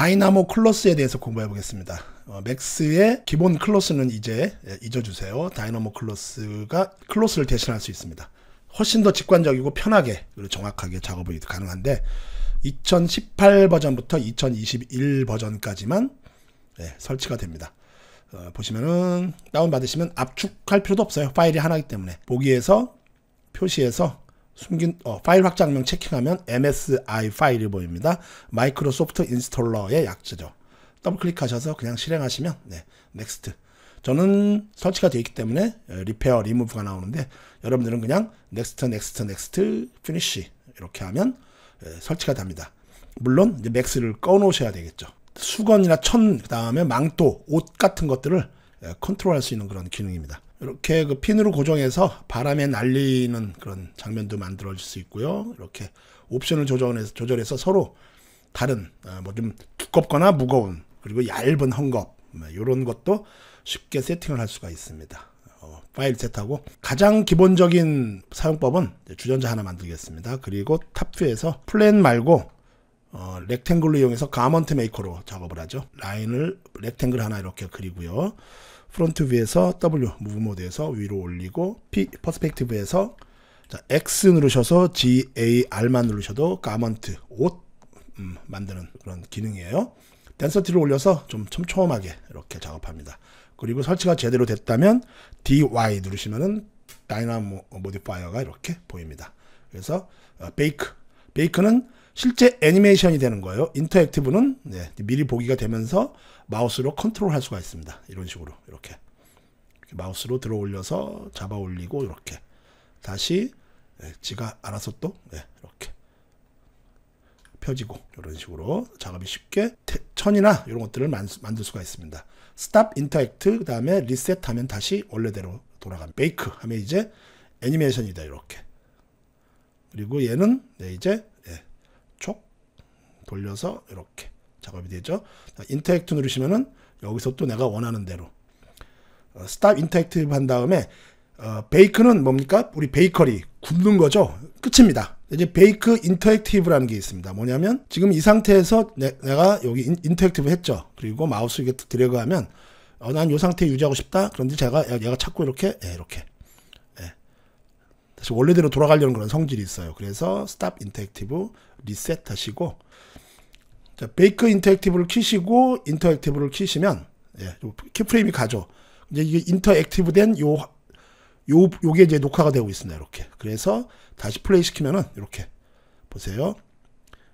다이나모 클러스에 대해서 공부해 보겠습니다. 어, 맥스의 기본 클러스는 이제 예, 잊어주세요. 다이나모 클러스가 클러스를 대신할 수 있습니다. 훨씬 더 직관적이고 편하게 그리고 정확하게 작업이 가능한데 2018 버전부터 2021 버전까지만 네, 설치가 됩니다. 어, 보시면은 다운 받으시면 압축할 필요도 없어요. 파일이 하나이기 때문에 보기에서 표시해서 숨긴 어, 파일 확장명 체킹하면 MSI 파일이 보입니다. 마이크로소프트 인스톨러의 약자죠. 더블클릭하셔서 그냥 실행하시면 네, 넥스트. 저는 설치가 되어 있기 때문에 리페어 리무브가 나오는데 여러분들은 그냥 넥스트 넥스트 넥스트 피니쉬 이렇게 하면 설치가 됩니다. 물론 이제 맥스를 꺼 놓으셔야 되겠죠. 수건이나 천 그다음에 망토, 옷 같은 것들을 컨트롤할 수 있는 그런 기능입니다. 이렇게 그 핀으로 고정해서 바람에 날리는 그런 장면도 만들어질 수 있고요. 이렇게 옵션을 조절해서, 조절해서 서로 다른 어, 뭐좀 두껍거나 무거운 그리고 얇은 헝겊 이런 뭐 것도 쉽게 세팅을 할 수가 있습니다. 어, 파일 셋하고 가장 기본적인 사용법은 주전자 하나 만들겠습니다. 그리고 탑 뷰에서 플랜 말고 어, 렉탱글로 이용해서 가먼트 메이커로 작업을 하죠. 라인을 렉탱글 하나 이렇게 그리고요. 프론트 뷰에서 W 무브 모드에서 위로 올리고 P 퍼스펙티브에서 자, X 누르셔서 G A R만 누르셔도 가먼트 옷 음, 만드는 그런 기능이에요. 댄서티를 올려서 좀 촘촘하게 이렇게 작업합니다. 그리고 설치가 제대로 됐다면 DY 누르시면은 다이나모 모디파이어가 이렇게 보입니다. 그래서 어, 베이크 베이크는 실제 애니메이션이 되는 거예요. 인터액티브는 네, 미리 보기가 되면서 마우스로 컨트롤할 수가 있습니다. 이런 식으로 이렇게, 이렇게 마우스로 들어 올려서 잡아 올리고 이렇게 다시 네, 지가 알아서 또 네, 이렇게 펴지고 이런 식으로 작업이 쉽게 천이나 이런 것들을 만, 만들 수가 있습니다. 스탑 인터액트 그 다음에 리셋하면 다시 원래대로 돌아간 베이크 하면 이제 애니메이션이다 이렇게 그리고 얘는 네, 이제 네, 촉 돌려서 이렇게 작업이 되죠. 인터액트 누르시면은 여기서 또 내가 원하는 대로 어, 스탑 인터액트브한 다음에 어, 베이크는 뭡니까? 우리 베이커리 굽는 거죠. 끝입니다. 이제 베이크 인터액티브라는 게 있습니다. 뭐냐면 지금 이 상태에서 내, 가 여기 인, 터액티브 했죠. 그리고 마우스 이게 드래그하면 어, 난이 상태 유지하고 싶다. 그런데 제가 얘가 찾고 이렇게 예, 이렇게 예. 다시 원래대로 돌아가려는 그런 성질이 있어요. 그래서 스탑 인터액티브 리셋하시고 자, 베이크 인터액티브를 키시고 인터액티브를 키시면 예, 키프레임이 가죠. 이제 이게 인터액티브 된요 요, 요게 이제 녹화가 되고 있습니다. 이렇게. 그래서 다시 플레이 시키면은 이렇게 보세요.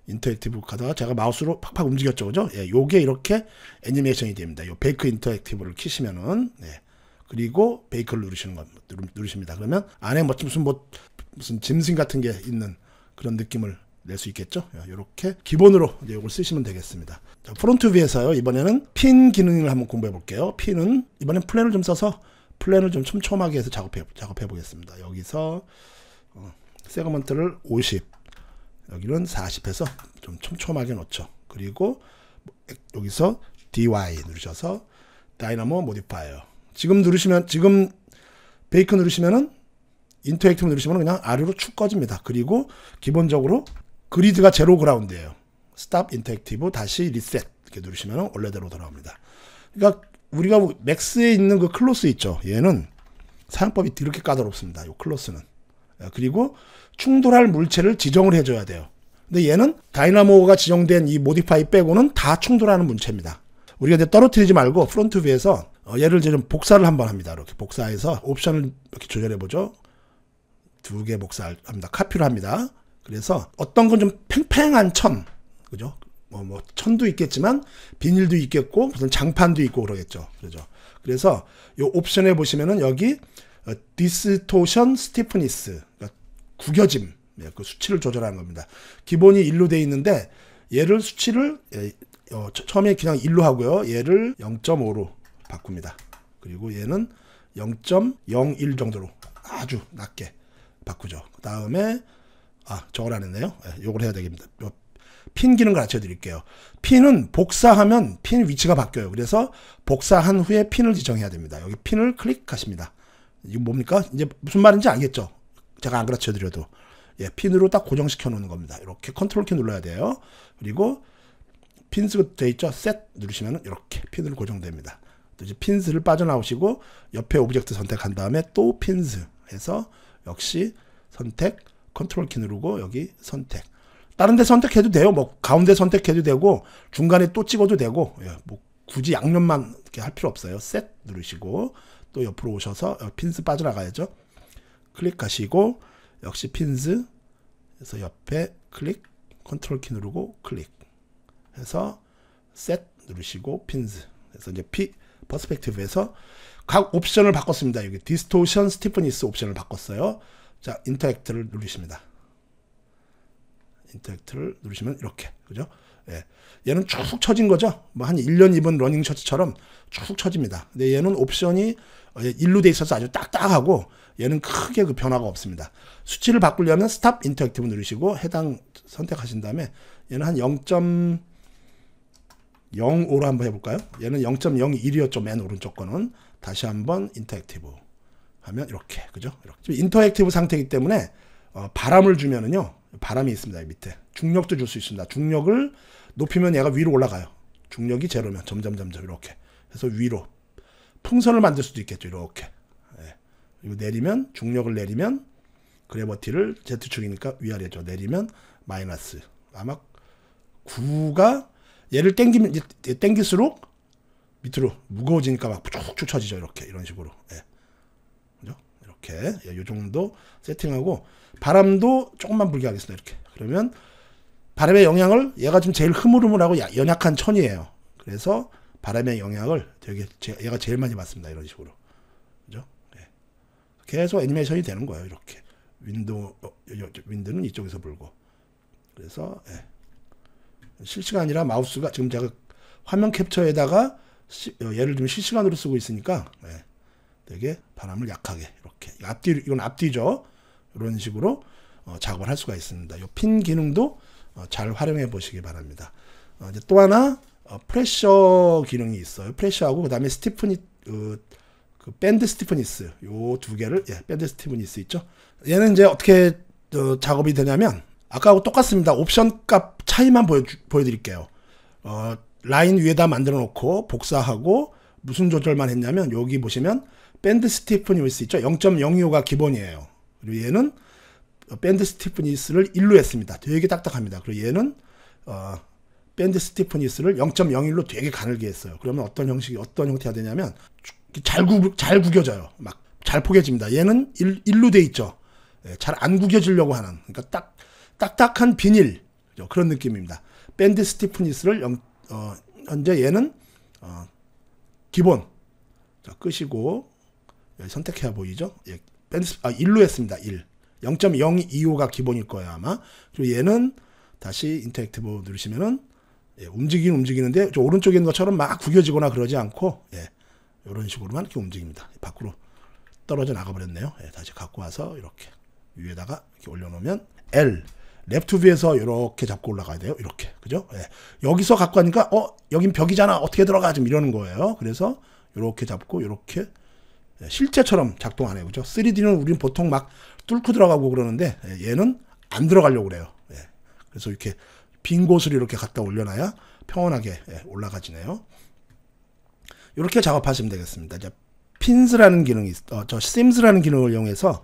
인터액티브 가다가 제가 마우스로 팍팍 움직였죠. 그죠? 예, 요게 이렇게 애니메이션이 됩니다. 요 베이크 인터액티브를 키시면은 예. 그리고 베이크를 누르시는 것 누르, 누르십니다. 그러면 안에 멋진 뭐 무슨 뭐 무슨 짐승 같은 게 있는 그런 느낌을 낼수 있겠죠. 이렇게 예, 기본으로 이걸 제 쓰시면 되겠습니다. 자, 프론트 뷰에서 요 이번에는 핀 기능을 한번 공부해 볼게요. 핀은 이번엔 플랜을 좀 써서 플랜을 좀 촘촘하게 해서 작업해, 작업해 보겠습니다. 여기서 어, 세그먼트를 50 여기는 40에서 좀 촘촘하게 놓죠. 그리고 여기서 DY 누르셔서 다이나모 모디파이어 지금 누르시면 지금 베이크 누르시면은 인터액티브 누르시면 그냥 아래로 축 꺼집니다. 그리고 기본적으로 그리드가 제로 그라운드예요. 스탑 인터액티브 다시 리셋 이렇게 누르시면 원래대로 돌아옵니다. 그러니까 우리가 맥스에 있는 그 클로스 있죠. 얘는 사용법이 이렇게 까다롭습니다. 이 클로스는. 예, 그리고 충돌할 물체를 지정을 해줘야 돼요. 근데 얘는 다이나모가 지정된 이 모디파이 빼고는 다 충돌하는 문체입니다 우리가 이제 떨어뜨리지 말고 프론트 뷰에서 얘를 이제 좀 복사를 한번 합니다. 이렇게 복사해서 옵션을 이렇게 조절해 보죠. 두 개 복사합니다. 카피를 합니다. 그래서 어떤 건 좀 팽팽한 천, 그죠? 뭐, 뭐, 천도 있겠지만, 비닐도 있겠고, 무슨 장판도 있고 그러겠죠. 그죠? 그래서 이 옵션에 보시면은 여기, 어, 디스토션 스티프니스, 그러니까 구겨짐, 예, 그 수치를 조절하는 겁니다. 기본이 1로 되어 있는데, 얘를 수치를, 예, 어, 처음에 그냥 1로 하고요. 얘를 0.5로 바꿉니다. 그리고 얘는 0.01 정도로 아주 낮게 바꾸죠. 그 다음에 아, 저걸 안 했네요. 네, 요걸 해야 되겠습니다. 뭐, 핀 기능을 가르쳐 드릴게요. 핀은 복사하면 핀 위치가 바뀌어요. 그래서 복사한 후에 핀을 지정해야 됩니다. 여기 핀을 클릭하십니다. 이게 뭡니까? 이제 무슨 말인지 알겠죠? 제가 안 가르쳐 드려도. 예, 핀으로 딱 고정시켜 놓는 겁니다. 이렇게 컨트롤 키 눌러야 돼요. 그리고 핀스 가돼 있죠? 셋 누르시면 이렇게 핀으로 고정됩니다. 이제 핀스를 빠져나오시고 옆에 오브젝트 선택한 다음에 또 핀스 해서 역시 선택 컨트롤 키 누르고 여기 선택. 다른 데 선택해도 돼요. 뭐 가운데 선택해도 되고 중간에 또 찍어도 되고 예, 뭐 굳이 양념만 이렇게 할 필요 없어요. 셋 누르시고 또 옆으로 오셔서 핀스 어, 빠져나가야죠. 클릭하시고 역시 핀스 그래서 옆에 클릭 컨트롤 키 누르고 클릭 해서 셋 누르시고 핀스 그래서 이제 피 퍼스펙티브에서 각 옵션을 바꿨습니다. 여기 디스토션 스티프니스 옵션을 바꿨어요. 자, 인터액트를 누르십니다. 인터액트를 누르시면 이렇게. 그죠? 예. 얘는 쭉 쳐진 거죠. 뭐 한 1년 입은 러닝 셔츠처럼 쭉 쳐집니다. 근데 얘는 옵션이 예, 일로 돼 있어서 아주 딱딱하고 얘는 크게 그 변화가 없습니다. 수치를 바꾸려면 스탑 인터액티브 누르시고 해당 선택하신 다음에 얘는 한 0.05로 한번 해볼까요? 얘는 0.01이었죠. 맨 오른쪽 거는. 다시 한번 인터액티브. 하면 이렇게 그죠? 이렇게 인터액티브 상태이기 때문에 어, 바람을 주면은요 바람이 있습니다 밑에 중력도 줄 수 있습니다 중력을 높이면 얘가 위로 올라가요 중력이 제로면 점점 점점 이렇게 해서 위로 풍선을 만들 수도 있겠죠 이렇게 예. 그리고 내리면 중력을 내리면 그래버티를 Z축이니까 위아래죠 내리면 마이너스 아마 9가 얘를 땡기면 땡길수록 밑으로 무거워지니까 막 쭉쭉 쳐지죠 이렇게 이런 식으로 예. 이렇게 예, 요 정도 세팅하고 바람도 조금만 불게 하겠습니다. 이렇게 그러면 바람의 영향을 얘가 지금 제일 흐물흐물하고 연약한 천이에요. 그래서 바람의 영향을 되게 얘가 제일 많이 받습니다. 이런 식으로 그죠? 네. 계속 애니메이션이 되는 거예요. 이렇게 윈도 어, 윈드는 이쪽에서 불고 그래서 네. 실시간이라 마우스가 지금 제가 화면 캡처에다가 시, 예를 어, 들면 실시간으로 쓰고 있으니까 네. 되게 바람을 약하게 이렇게 앞뒤 이건 앞뒤죠. 이런 식으로 어, 작업을 할 수가 있습니다. 이핀 기능도 어, 잘 활용해 보시기 바랍니다. 어, 이제 또 하나 어, 프레셔 기능이 있어요. 프레셔하고 그다음에 스티프니 어, 그 밴드 스티프니스 요 두 개를 예, 밴드 스티프니스 있죠. 얘는 이제 어떻게 어, 작업이 되냐면 아까하고 똑같습니다. 옵션 값 차이만 보여 보여드릴게요. 라인 위에다 만들어 놓고 복사하고 무슨 조절만 했냐면 여기 보시면 밴드 스티프니스 있죠? 0.025가 기본이에요. 그리고 얘는 어, 밴드 스티프니스를 1로 했습니다. 되게 딱딱합니다. 그리고 얘는 어, 밴드 스티프니스를 0.01로 되게 가늘게 했어요. 그러면 어떤 형식이 어떤 형태가 되냐면 잘, 구, 잘 구겨져요. 막 잘 포개집니다. 얘는 1, 1로 돼 있죠. 예, 잘안 구겨지려고 하는 그러니까 딱 딱딱한 비닐 그렇죠? 그런 느낌입니다. 밴드 스티프니스를 0, 어, 현재 얘는 어, 기본 자, 끄시고 예, 선택해야 보이죠? 예, 밴드 아, 1로 했습니다. 1. 0.025가 기본일 거예요, 아마. 그리고 얘는 다시 인터액티브 누르시면은 예, 움직이긴 움직이는데 오른쪽에 있는 것처럼 막 구겨지거나 그러지 않고 예, 이런 식으로만 이렇게 움직입니다. 밖으로 떨어져 나가버렸네요. 예, 다시 갖고 와서 이렇게 위에다가 이렇게 올려놓으면 L 랩투비에서 이렇게 잡고 올라가야 돼요. 이렇게 그죠? 예, 여기서 갖고 가니까 어 여긴 벽이잖아 어떻게 들어가 좀 이러는 거예요. 그래서 이렇게 잡고 이렇게 예, 실제처럼 작동 안 해요. 죠 3D는 우리는 보통 막 뚫고 들어가고 그러는데 예, 얘는 안 들어가려고 그래요. 예. 그래서 이렇게 빈곳을 이렇게 갖다 올려놔야 평온하게 예, 올라가지네요. 이렇게 작업하시면 되겠습니다. 이제 핀스라는 기능이 어, 저 심스라는 기능을 이용해서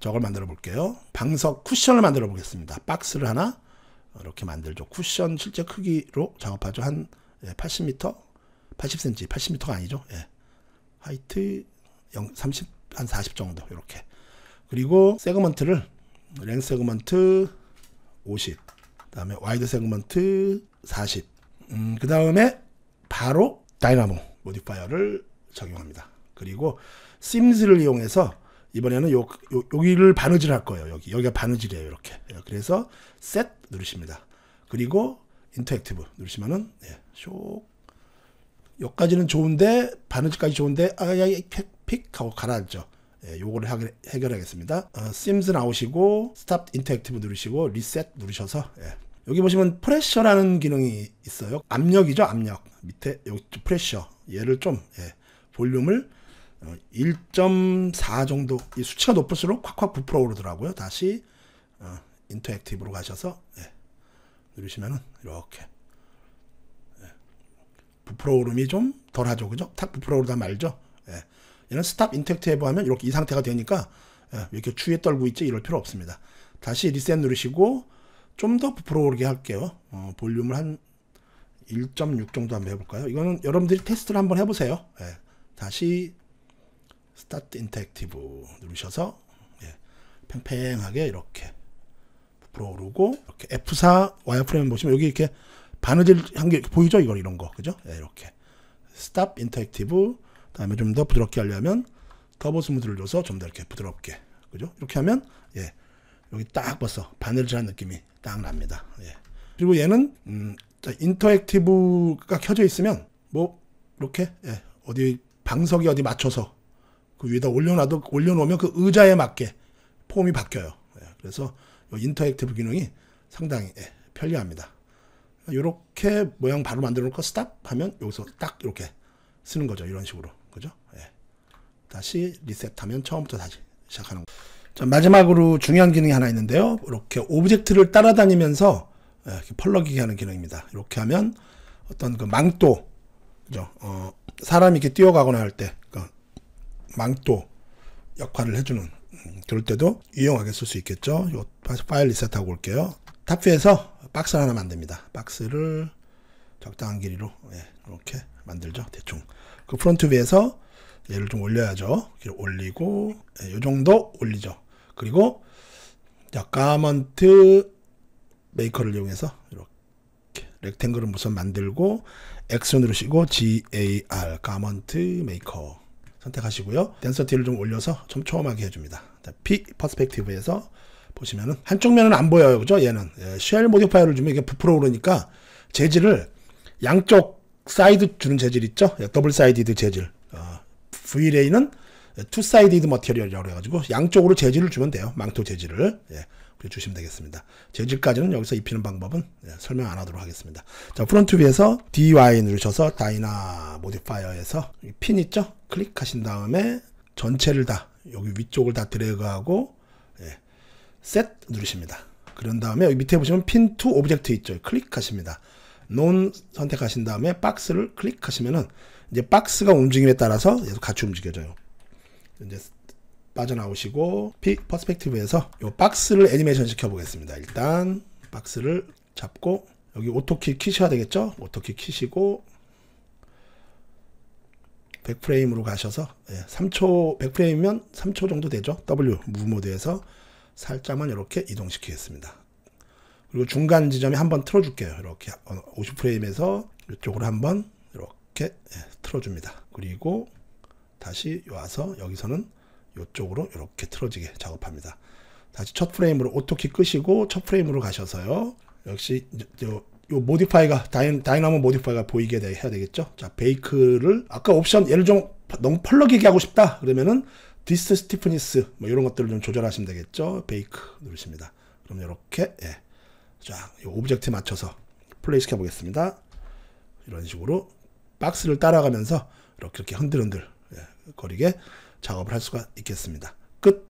저걸 만들어 볼게요. 방석 쿠션을 만들어 보겠습니다. 박스를 하나 이렇게 만들죠. 쿠션 실제 크기로 작업하죠. 한 80m, 80cm, 80m가 아니죠. 예. 하이트 30, 한 40 정도 이렇게 그리고 세그먼트를 랭 세그먼트 50 그다음에 와이드 세그먼트 40 음, 그 다음에 바로 다이나모 모디파이어를 적용합니다 그리고 심즈를 이용해서 이번에는 요, 요, 여기를 바느질 할 거예요 여기 여기가 바느질이에요 이렇게 예, 그래서 셋 누르십니다 그리고 인터액티브 누르시면은 예, 쇼 여기까지는 좋은데 바느질까지 좋은데 아야 팩픽 하고 가라앉죠. 예, 요거를 해결하겠습니다. 어, Sims 나오시고 Stop Interactive 누르시고 Reset 누르셔서 예. 여기 보시면 프레셔라는 기능이 있어요. 압력이죠, 압력. 밑에 여기 프레셔. 얘를 좀 예, 볼륨을 1.4 어, 정도 이 수치가 높을수록 콱콱 부풀어 오르더라고요. 다시 어, 인터액티브로 가셔서 예, 누르시면은 이렇게 예, 부풀어 오름이 좀 덜하죠, 그죠? 탁 부풀어 오르다 말죠. 예. 얘는 스탑 인텍트 해보 하면 이렇게 이 상태가 되니까 예, 이렇게 추위에 떨고 있지 이럴 필요 없습니다. 다시 리셋 누르시고 좀 더 부풀어 오르게 할게요. 어, 볼륨을 한 1.6 정도 한번 해볼까요? 이거는 여러분들이 테스트를 한번 해보세요. 예, 다시 스타트 인텍액티브 누르셔서 예, 팽팽하게 이렇게 부풀어 오르고 이렇게 F4 와이어프레임 보시면 여기 이렇게 바느질 한 게 보이죠? 이거 이런 거 그죠? 예, 이렇게 스탑 인터액티브 다음에 좀더 부드럽게 하려면 커버 스무드를 줘서 좀 더 이렇게 부드럽게 그죠? 이렇게 하면 예 여기 딱 벌써 바늘질한 느낌이 딱 납니다. 예. 그리고 얘는 음, 자, 인터액티브가 켜져 있으면 뭐 이렇게 예, 어디 방석이 어디 맞춰서 그 위에다 올려놔도 올려놓으면 그 의자에 맞게 폼이 바뀌어요. 예, 그래서 인터액티브 기능이 상당히 예, 편리합니다. 이렇게 모양 바로 만들어 놓고 스탑 하면 여기서 딱 이렇게 쓰는 거죠. 이런 식으로. 그죠? 예. 다시 리셋하면 처음부터 다시 시작하는 거. 자, 마지막으로 중요한 기능이 하나 있는데요. 이렇게 오브젝트를 따라다니면서 예, 이렇게 펄럭이게 하는 기능입니다. 이렇게 하면 어떤 그 망토, 그죠? 어, 사람이 이렇게 뛰어가거나 할 때, 그 망토 역할을 해주는, 음, 그럴 때도 유용하게 쓸 수 있겠죠? 요, 파일 리셋하고 올게요. 탑뷰에서 박스 하나 만듭니다. 박스를 적당한 길이로 예, 이렇게 만들죠. 대충. 그 프론트 위에서 얘를 좀 올려야죠. 올리고 예, 요 정도 올리죠. 그리고 자, 가먼트 메이커를 이용해서 이렇게 렉탱글을 우선 만들고 액션으로 시고 GAR 가먼트 메이커 선택하시고요. 댄서티를좀 올려서 좀처음하게 해줍니다. 자, P 퍼스펙티브에서 보시면은 한쪽 면은 안 보여요. 그죠? 얘는 예, 쉘 모디파이어를 주면 이게 부풀어 오르니까 재질을 양쪽 사이드 주는 재질 있죠? 예, 더블 사이디드 재질. 어, v a y 는투 사이디드 머티리얼이라고 해가지고 양쪽으로 재질을 주면 돼요. 망토 재질을. 예. 주시면 되겠습니다. 재질까지는 여기서 입히는 방법은 예, 설명 안 하도록 하겠습니다. 자, 프론트 뷰에서 DY 누르셔서 다이나 모디파이어에서 핀 있죠? 클릭하신 다음에 전체를 다 여기 위쪽을 다 드래그하고 예, 셋 누르십니다. 그런 다음에 여기 밑에 보시면 핀 투 오브젝트 있죠? 클릭하십니다. 논 선택하신 다음에 박스를 클릭하시면은 이제 박스가 움직임에 따라서 계속 같이 움직여져요. 이제 빠져나오시고 피, 퍼스펙티브에서 이 박스를 애니메이션 시켜보겠습니다. 일단 박스를 잡고 여기 오토키 키셔야 되겠죠? 오토키 키시고 100프레임으로 가셔서 예, 3초 100프레임이면 3초 정도 되죠. W 무브 모드에서 살짝만 이렇게 이동시키겠습니다. 그리고 중간 지점에 한번 틀어줄게요. 이렇게 50프레임에서 이쪽으로 한번 이렇게 예, 틀어줍니다. 그리고 다시 와서 여기서는 이쪽으로 이렇게 틀어지게 작업합니다. 다시 첫 프레임으로 오토키 끄시고 첫 프레임으로 가셔서요. 역시 요, 요 모디파이가 다이, 다이나모 모디파이가 보이게 되, 해야 되겠죠. 자 베이크를 아까 옵션 얘를 좀 너무 펄럭이게 하고 싶다 그러면은 디스 스티프니스 뭐 이런 것들을 좀 조절하시면 되겠죠. 베이크 누르십니다. 그럼 이렇게 예. 자, 이 오브젝트 에 맞춰서 플레이 시켜 보겠습니다. 이런 식으로 박스를 따라가면서 이렇게, 이렇게 흔들흔들 예, 거리게 작업을 할 수가 있겠습니다. 끝!